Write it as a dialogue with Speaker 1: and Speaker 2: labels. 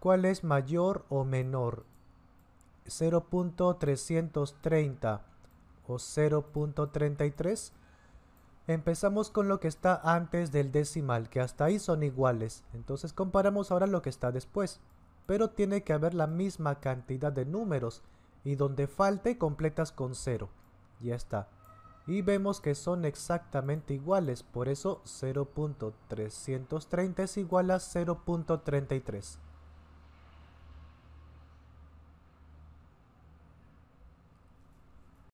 Speaker 1: ¿Cuál es mayor o menor? 0.330 o 0.33. Empezamos con lo que está antes del decimal, que hasta ahí son iguales. Entonces comparamos ahora lo que está después. Pero tiene que haber la misma cantidad de números. Y donde falte, completas con 0. Ya está. Y vemos que son exactamente iguales. Por eso 0.330 es igual a 0.33.